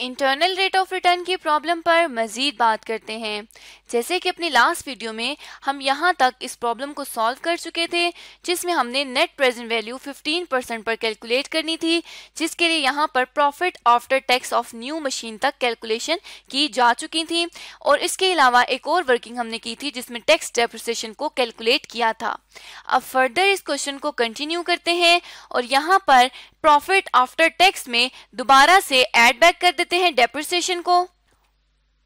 internal rate of return की problem पर मज़ीद बात करते हैं जैसे कि अपनी लास्ट वीडियो में हम यहाँ तक इस प्रॉब्लम को सॉल्व कर चुके थे जिसमें हमने नेट प्रेजेंट वैल्यू 15 परसेंट पर कैलकुलेट करनी थी जिसके लिए यहाँ पर profit after tax of new machine तक कैलकुलेशन की जा चुकी थी और इसके अलावा एक और वर्किंग हमने की थी जिसमें टैक्स डेप्रिसिएशन को कैलकुलेट किया था अब फर्दर इस क्वेश्चन को कंटिन्यू करते हैं और यहाँ पर प्रॉफिट आफ्टर टैक्स में दोबारा से एड बैक कर देते हैं डेप्रिसिएशन को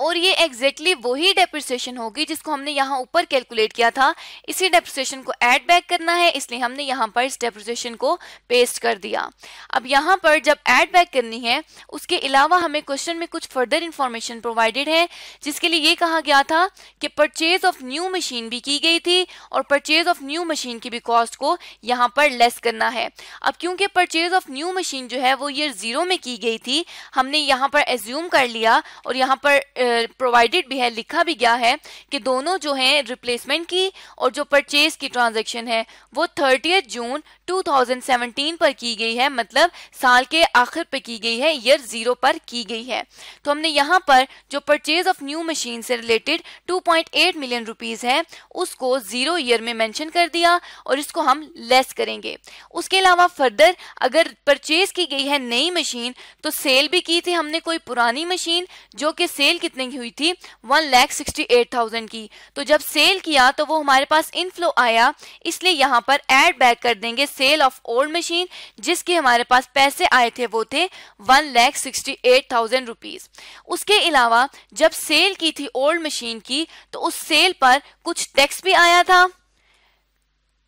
और ये एग्जैक्टली exactly वही डेप्रिसिएशन होगी जिसको हमने यहाँ ऊपर कैलकुलेट किया था इसी डेप्रिसिएशन को ऐड बैक करना है इसलिए हमने यहाँ पर इस डेप्रिसिएशन को पेस्ट कर दिया अब यहाँ पर जब ऐड बैक करनी है उसके अलावा हमें क्वेश्चन में कुछ फर्दर इन्फॉर्मेशन प्रोवाइडेड है जिसके लिए ये कहा गया था कि परचेज ऑफ न्यू मशीन भी की गई थी और परचेज ऑफ न्यू मशीन की भी कॉस्ट को यहाँ पर लेस करना है अब क्योंकि परचेज ऑफ न्यू मशीन जो है वो ईयर ज़ीरो में की गई थी हमने यहाँ पर एज्यूम कर लिया और यहाँ पर प्रोवाइडेड भी है लिखा भी गया है कि दोनों जो हैं रिप्लेसमेंट की और जो परचेज की ट्रांजेक्शन है वो थर्टी जून 2017 पर की गई है मतलब साल के आखिर पर की गई है ईयर जीरो पर की गई है तो हमने यहाँ पर जो परचेज ऑफ न्यू मशीन से रिलेटेड 2.8 मिलियन रुपीस है उसको जीरो ईयर में मेंशन कर दिया और इसको हम लेस करेंगे उसके अलावा फर्दर अगर परचेज की गई है नई मशीन तो सेल भी की थी हमने कोई पुरानी मशीन जो कि सेल की कितने की हुई थी one lakh sixty eight thousand की तो जब सेल किया तो वो हमारे पास इनफ्लो आया इसलिए यहाँ पर एड बैक कर देंगे सेल ऑफ ओल्ड मशीन जिसके हमारे पास पैसे आए थे वो थे one lakh sixty eight thousand rupees उसके अलावा जब सेल की थी ओल्ड मशीन की तो उस सेल पर कुछ टैक्स भी आया था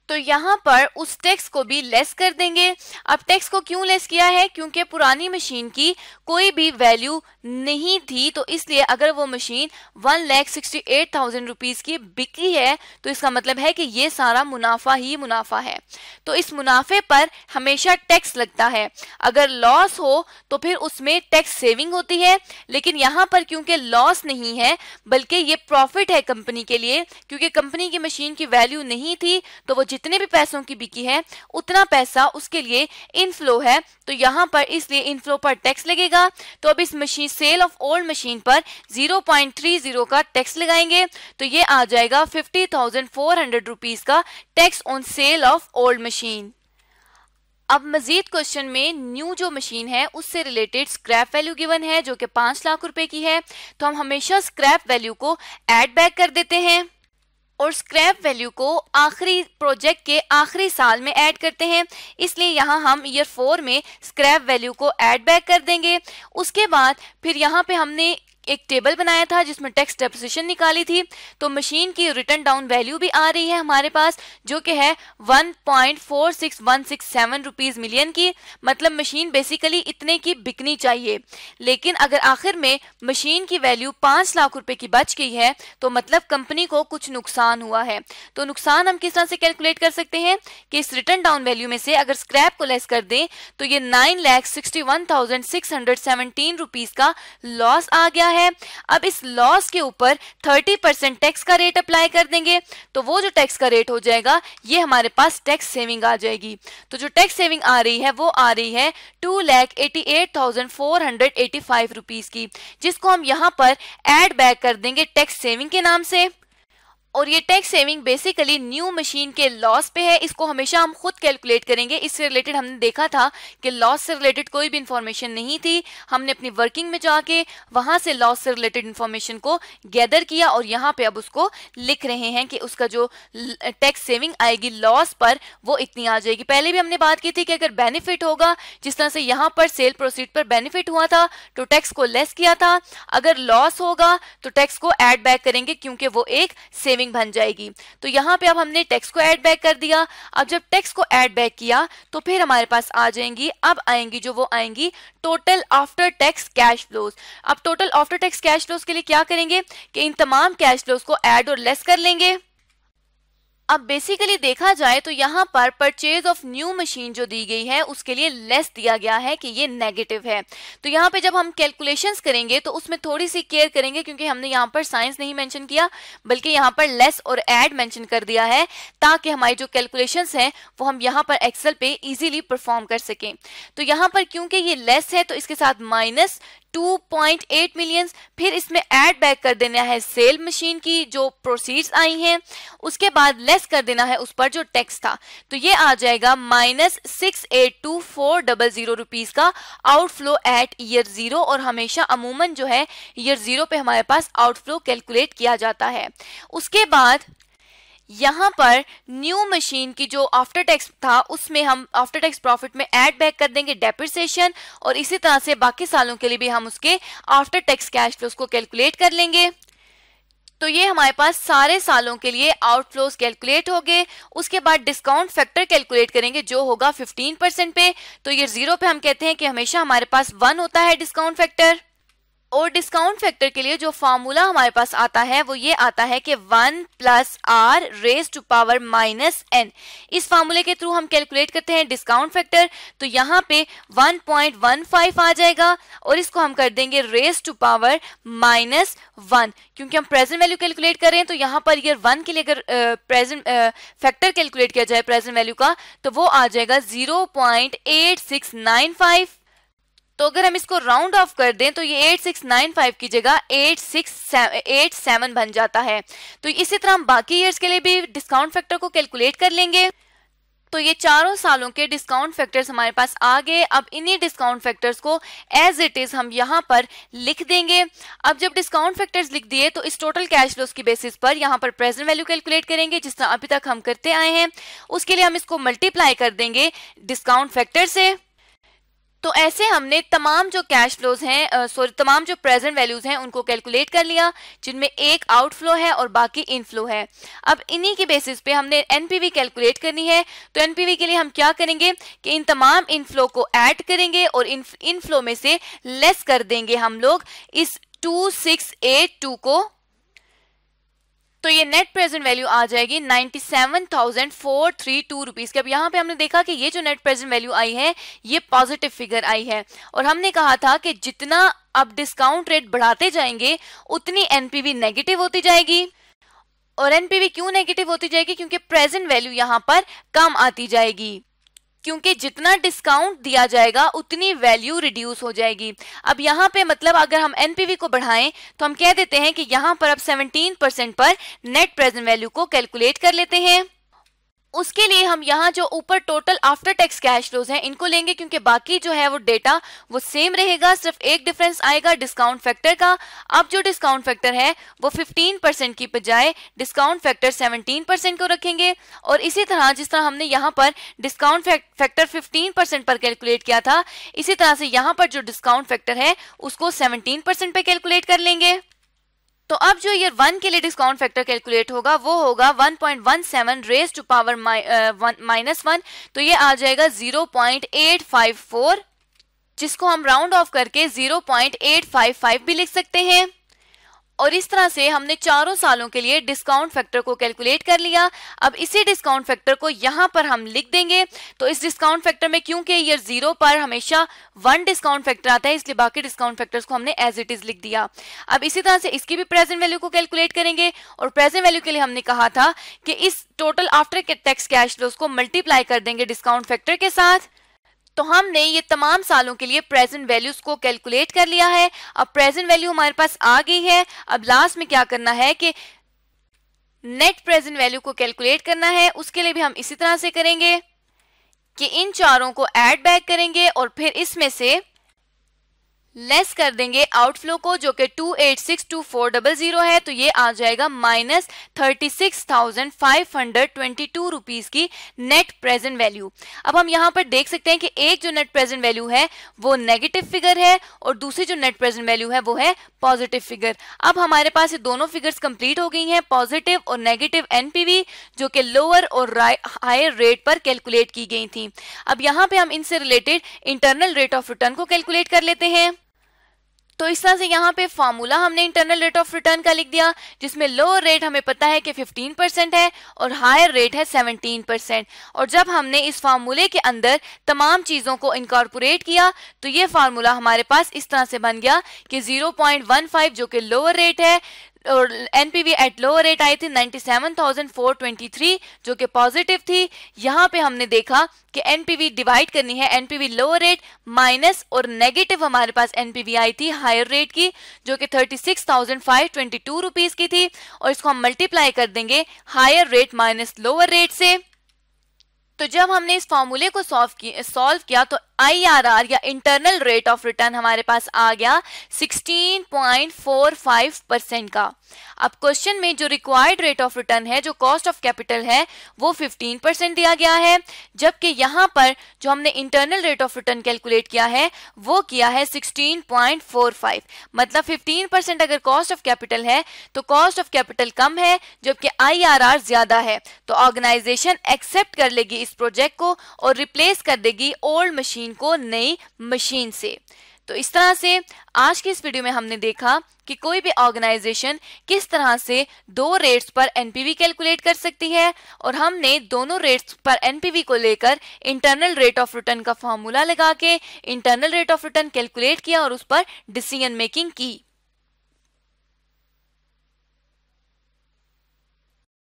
तो यहाँ पर उस टैक्स को भी लेस कर देंगे अब टैक्स को क्यों लेस किया है क्योंकि पुरानी मशीन की कोई भी वैल्यू नहीं थी तो इसलिए अगर वो machine one lakh sixty eight thousand rupees की बिकी है तो इसका मतलब है कि ये सारा मुनाफा ही मुनाफा है तो इस मुनाफे पर हमेशा टैक्स लगता है अगर लॉस हो तो फिर उसमें टैक्स सेविंग होती है लेकिन यहाँ पर क्योंकि लॉस नहीं है बल्कि ये प्रॉफिट है कंपनी के लिए क्योंकि कंपनी की मशीन की वैल्यू नहीं थी तो वो जितने भी पैसों की बिकी है उतना पैसा उसके लिए इनफ्लो है तो यहाँ पर इसलिए इनफ्लो पर टैक्स लगेगा तो अब इस machine sale of old machine पर 0.30 का टैक्स लगाएंगे तो ये आ जाएगा 50,400 रुपीज का tax on sale of old machine अब मजीद क्वेश्चन में न्यू जो मशीन है उससे रिलेटेड स्क्रैप वैल्यू गिवन है जो कि पांच लाख रुपए की है तो हम हमेशा स्क्रैप वैल्यू को एड बैक कर देते हैं और स्क्रैप वैल्यू को आखिरी प्रोजेक्ट के आखिरी साल में ऐड करते हैं इसलिए यहाँ हम ईयर फोर में स्क्रैप वैल्यू को ऐड बैक कर देंगे उसके बाद फिर यहाँ पे हमने एक टेबल बनाया था जिसमें टैक्स डेपोजिशन निकाली थी तो मशीन की रिटर्न डाउन वैल्यू भी आ रही है हमारे पास जो कि है 1.46167 रुपीस मिलियन की मतलब मशीन बेसिकली इतने की बिकनी चाहिए लेकिन अगर आखिर में मशीन की वैल्यू पांच लाख रुपए की बच गई है तो मतलब कंपनी को कुछ नुकसान हुआ है तो नुकसान हम किस तरह से कैलकुलेट कर सकते हैं कि इस रिटर्न डाउन वैल्यू में से अगर स्क्रैप को लेस कर दें तो ये nine lakh sixty one thousand six hundred seventeen rupees का लॉस आ गया है है अब इस लॉस के ऊपर 30 परसेंट टैक्स का रेट अप्लाई कर देंगे तो वो जो टैक्स का रेट हो जाएगा ये हमारे पास टैक्स सेविंग आ जाएगी तो जो टैक्स सेविंग आ रही है वो आ रही है two lakh eighty eight thousand four hundred eighty five rupees की जिसको हम यहाँ पर एड बैक कर देंगे टैक्स सेविंग के नाम से और ये tax saving basically new machine के लॉस पे है इसको हमेशा हम खुद कैलकुलेट करेंगे इससे रिलेटेड हमने देखा था कि लॉस से रिलेटेड कोई भी इन्फॉर्मेशन नहीं थी हमने अपनी वर्किंग में जाके वहां से लॉस से रिलेटेड इंफॉर्मेशन को गैदर किया और यहाँ पे अब उसको लिख रहे हैं कि उसका जो टैक्स सेविंग आएगी लॉस पर वो इतनी आ जाएगी पहले भी हमने बात की थी कि अगर बेनिफिट होगा जिस तरह से यहाँ पर सेल प्रोसीड पर बेनिफिट हुआ था तो टैक्स को लेस किया था अगर लॉस होगा तो टैक्स को एड बैक करेंगे क्योंकि वो एक सेविंग स्ट्रिंग बन जाएगी तो यहाँ पे अब हमने टेक्स्ट को ऐड बैक कर दिया अब जब टेक्स्ट को ऐड बैक किया तो फिर हमारे पास आ जाएंगी अब आएंगी जो वो आएंगी total after tax cash flows अब total after tax cash flows के लिए क्या करेंगे कि इन तमाम कैश फ्लोज को एड और लेस कर लेंगे अब बेसिकली देखा जाए तो यहाँ पर परचेज ऑफ न्यू मशीन जो दी गई है उसके लिए लेस दिया गया है कि ये नेगेटिव है तो यहाँ पे जब हम कैलकुलेशंस करेंगे तो उसमें थोड़ी सी केयर करेंगे क्योंकि हमने यहाँ पर साइंस नहीं मेंशन किया बल्कि यहाँ पर लेस और एड मेंशन कर दिया है ताकि हमारी जो कैलकुलेशन है वो हम यहाँ पर एक्सल पे इजिली परफॉर्म कर सकें तो यहाँ पर क्योंकि ये लेस है तो इसके साथ माइनस 2.8 मिलियंस फिर इसमें ऐड बैक कर देना है सेल मशीन की जो प्रोसीड्स आई हैं उसके बाद लेस कर देना है उस पर जो टैक्स था तो ये आ जाएगा minus six eight two four double zero rupees का आउटफ्लो एट ईयर जीरो और हमेशा अमूमन जो है ईयर जीरो पे हमारे पास आउटफ्लो कैलकुलेट किया जाता है उसके बाद यहाँ पर न्यू मशीन की जो आफ्टर टैक्स था उसमें हम आफ्टर टैक्स प्रॉफिट में ऐड बैक कर देंगे डेप्रिसिएशन और इसी तरह से बाकी सालों के लिए भी हम उसके आफ्टर टैक्स कैश फ्लोज को कैलकुलेट कर लेंगे तो ये हमारे पास सारे सालों के लिए आउटफ्लोज कैलकुलेट हो गए उसके बाद डिस्काउंट फैक्टर कैलकुलेट करेंगे जो होगा 15 परसेंट पे तो ये जीरो पे हम कहते हैं कि हमेशा हमारे पास वन होता है डिस्काउंट फैक्टर और डिस्काउंट फैक्टर के लिए जो फार्मूला हमारे पास आता है वो ये आता है कि one plus r raise to power minus n इस फार्मूले के थ्रू हम कैलकुलेट करते हैं डिस्काउंट फैक्टर तो यहाँ पे 1.15 आ जाएगा और इसको हम कर देंगे raise to power minus one क्योंकि हम प्रेजेंट वैल्यू कैलकुलेट कर रहे हैं तो यहाँ पर ये वन के लिए अगर प्रेजेंट फैक्टर कैलकुलेट किया जाए प्रेजेंट वैल्यू का तो वो आ जाएगा zero point eight six nine five तो अगर हम इसको राउंड ऑफ कर दें तो ये एट सिक्स नाइन फाइव की जगह एट सिक्स एट सेवन बन जाता है तो इसी तरह हम बाकी ईयर्स के लिए भी डिस्काउंट फैक्टर को कैलकुलेट कर लेंगे तो ये चारों सालों के डिस्काउंट फैक्टर्स हमारे पास आ गए अब इन्हीं डिस्काउंट फैक्टर्स को एज इट इज हम यहाँ पर लिख देंगे अब जब डिस्काउंट फैक्टर्स लिख दिए तो इस टोटल कैश लॉस की बेसिस पर यहाँ पर प्रेजेंट वैल्यू कैलकुलेट करेंगे जिस तरह अभी तक हम करते आए हैं उसके लिए हम इसको मल्टीप्लाई कर देंगे डिस्काउंट फैक्टर से तो ऐसे हमने तमाम जो कैश फ्लोज हैं सॉरी तमाम जो प्रेजेंट वैल्यूज हैं उनको कैलकुलेट कर लिया जिनमें एक आउटफ्लो है और बाकी इनफ्लो है अब इन्हीं के बेसिस पे हमने एनपीवी कैलकुलेट करनी है तो एनपीवी के लिए हम क्या करेंगे कि इन तमाम इनफ्लो को ऐड करेंगे और इन इनफ्लो में से लेस कर देंगे हम लोग इस टू को तो ये नेट प्रेजेंट वैल्यू आ जाएगी ninety seven thousand four three two rupees की अब यहाँ पे हमने देखा कि ये जो नेट प्रेजेंट वैल्यू आई है ये पॉजिटिव फिगर आई है और हमने कहा था कि जितना आप डिस्काउंट रेट बढ़ाते जाएंगे उतनी एनपीवी नेगेटिव होती जाएगी और एनपीवी क्यों नेगेटिव होती जाएगी क्योंकि प्रेजेंट वैल्यू यहाँ पर कम आती जाएगी क्योंकि जितना डिस्काउंट दिया जाएगा उतनी वैल्यू रिड्यूस हो जाएगी अब यहाँ पे मतलब अगर हम एनपीवी को बढ़ाएं तो हम कह देते हैं कि यहाँ पर अब 17 परसेंट पर नेट प्रेजेंट वैल्यू को कैलकुलेट कर लेते हैं उसके लिए हम यहाँ जो ऊपर total after tax cash flows हैं इनको लेंगे क्योंकि बाकी जो है वो डेटा वो सेम रहेगा सिर्फ एक डिफरेंस आएगा डिस्काउंट फैक्टर का अब जो डिस्काउंट फैक्टर है वो 15 परसेंट की बजाय डिस्काउंट फैक्टर 17 परसेंट को रखेंगे और इसी तरह जिस तरह हमने यहाँ पर डिस्काउंट फैक्टर फिफ्टीन परसेंट पर कैलकुलेट किया था इसी तरह से यहाँ पर जो डिस्काउंट फैक्टर है उसको सेवनटीन परसेंट पर कैलकुलेट कर लेंगे तो अब जो ये वन के लिए डिस्काउंट फैक्टर कैलकुलेट होगा वो होगा 1.17 point one seven raise to power minus one तो ये आ जाएगा 0.854 जिसको हम राउंड ऑफ करके 0.855 भी लिख सकते हैं और इस तरह से हमने चारों सालों के लिए डिस्काउंट फैक्टर को कैलकुलेट कर लिया अब इसी डिस्काउंट फैक्टर को यहां पर हम लिख देंगे तो इस डिस्काउंट फैक्टर में क्योंकि ईयर जीरो पर हमेशा वन डिस्काउंट फैक्टर आता है इसलिए बाकी डिस्काउंट फैक्टर्स को हमने एज इट इज लिख दिया अब इसी तरह से इसकी भी प्रेजेंट वैल्यू को कैलकुलेट करेंगे और प्रेजेंट वैल्यू के लिए हमने कहा था कि इस total after tax cash flows को मल्टीप्लाई कर देंगे डिस्काउंट फैक्टर के साथ तो हमने ये तमाम सालों के लिए प्रेजेंट वैल्यूज को कैलकुलेट कर लिया है अब प्रेजेंट वैल्यू हमारे पास आ गई है अब लास्ट में क्या करना है कि नेट प्रेजेंट वैल्यू को कैलकुलेट करना है उसके लिए भी हम इसी तरह से करेंगे कि इन चारों को एड बैक करेंगे और फिर इसमें से लेस कर देंगे आउटफ्लो को जो कि two eight six two four double zero है तो ये आ जाएगा minus thirty six thousand five hundred twenty two rupees की नेट प्रेजेंट वैल्यू अब हम यहाँ पर देख सकते हैं कि एक जो नेट प्रेजेंट वैल्यू है वो नेगेटिव फिगर है और दूसरी जो नेट प्रेजेंट वैल्यू है वो है पॉजिटिव फिगर अब हमारे पास ये दोनों फिगर्स कंप्लीट हो गई हैं पॉजिटिव और नेगेटिव एनपीवी जो कि लोअर और हायर रेट पर कैलकुलेट की गई थी अब यहाँ पे हम इनसे related internal rate of return को कैलकुलेट कर लेते हैं तो इस तरह से यहाँ पे फॉर्मूला हमने इंटरनल रेट ऑफ रिटर्न का लिख दिया जिसमें लोअर रेट हमें पता है कि 15 है और हायर रेट है 17 और जब हमने इस फार्मूले के अंदर तमाम चीज़ों को इनकॉर्पोरेट किया तो ये फार्मूला हमारे पास इस तरह से बन गया कि 0.15 जो कि लोअर रेट है और एनपीवी एट लोअर रेट आई थी 97,423 जो कि पॉजिटिव थी यहां पे हमने देखा कि एनपीवी डिवाइड करनी है एनपीवी लोअर रेट माइनस और नेगेटिव हमारे पास एनपीवी आई थी हायर रेट की जो कि 36,522 रुपीस की थी और इसको हम मल्टीप्लाई कर देंगे higher rate minus lower rate से तो जब हमने इस फॉर्मूले को सॉल्व किया तो आईआरआर या इंटरनल रेट ऑफ रिटर्न हमारे पास आ गया 16.45 परसेंट का अब क्वेश्चन में जो रिक्वायर्ड रेट ऑफ रिटर्न है जो कॉस्ट ऑफ कैपिटल है वो 15 परसेंट दिया गया है जबकि यहां पर जो हमने internal rate of return calculate किया है वो किया है 16.45 मतलब 15 परसेंट अगर कॉस्ट ऑफ कैपिटल है तो कॉस्ट ऑफ कैपिटल कम है जबकि आई ज्यादा है तो ऑर्गेनाइजेशन एक्सेप्ट कर लेगी इस प्रोजेक्ट को और रिप्लेस कर देगी ओल्ड मशीन मशीन को नई मशीन से तो इस तरह से आज के इस वीडियो में हमने देखा कि कोई भी ऑर्गेनाइजेशन किस तरह से दो रेट्स पर एनपीवी कैलकुलेट कर सकती है और हमने दोनों रेट्स पर एनपीवी को लेकर इंटरनल रेट ऑफ रिटर्न का फॉर्मूला लगा के internal rate of return calculate किया और उस पर डिसीजन मेकिंग की